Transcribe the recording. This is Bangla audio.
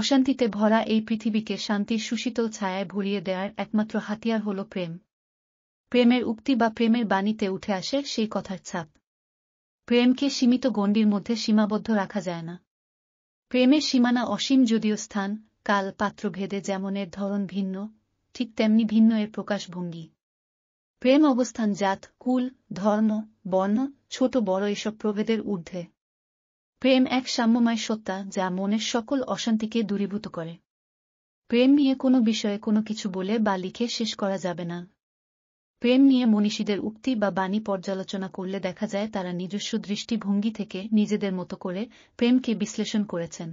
অশান্তিতে ভরা এই পৃথিবীকে শান্তির সুশীতল ছায়ায় ভরিয়ে দেওয়ার একমাত্র হাতিয়ার হল প্রেম প্রেমের উক্তি বা প্রেমের বাণীতে উঠে আসে সেই কথার ছাপ প্রেমকে সীমিত গণ্ডির মধ্যে সীমাবদ্ধ রাখা যায় না প্রেমের সীমানা অসীম যদিও স্থান কাল পাত্রভেদে যেমন এর ধরন ভিন্ন ঠিক তেমনি ভিন্ন এর প্রকাশভঙ্গি প্রেম অবস্থান জাত কুল ধর্ম বর্ণ ছোট বড় এসব প্রভেদের ঊর্ধ্বে প্রেম এক সাম্যময় সত্তা যা মনের সকল অশান্তিকে দূরীভূত করে প্রেম নিয়ে কোনো বিষয়ে কোনো কিছু বলে বা লিখে শেষ করা যাবে না প্রেম নিয়ে মনীষীদের উক্তি বা বাণী পর্যালোচনা করলে দেখা যায় তারা নিজস্ব দৃষ্টিভঙ্গি থেকে নিজেদের মতো করে প্রেমকে বিশ্লেষণ করেছেন